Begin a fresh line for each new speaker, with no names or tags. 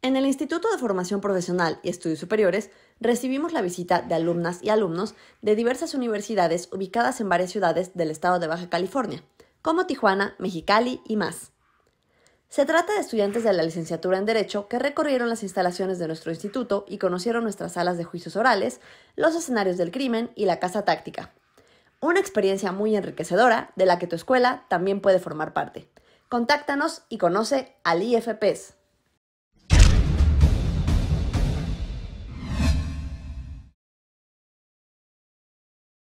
En el Instituto de Formación Profesional y Estudios Superiores recibimos la visita de alumnas y alumnos de diversas universidades ubicadas en varias ciudades del estado de Baja California, como Tijuana, Mexicali y más. Se trata de estudiantes de la licenciatura en Derecho que recorrieron las instalaciones de nuestro instituto y conocieron nuestras salas de juicios orales, los escenarios del crimen y la casa táctica. Una experiencia muy enriquecedora de la que tu escuela también puede formar parte. Contáctanos y conoce al IFPS.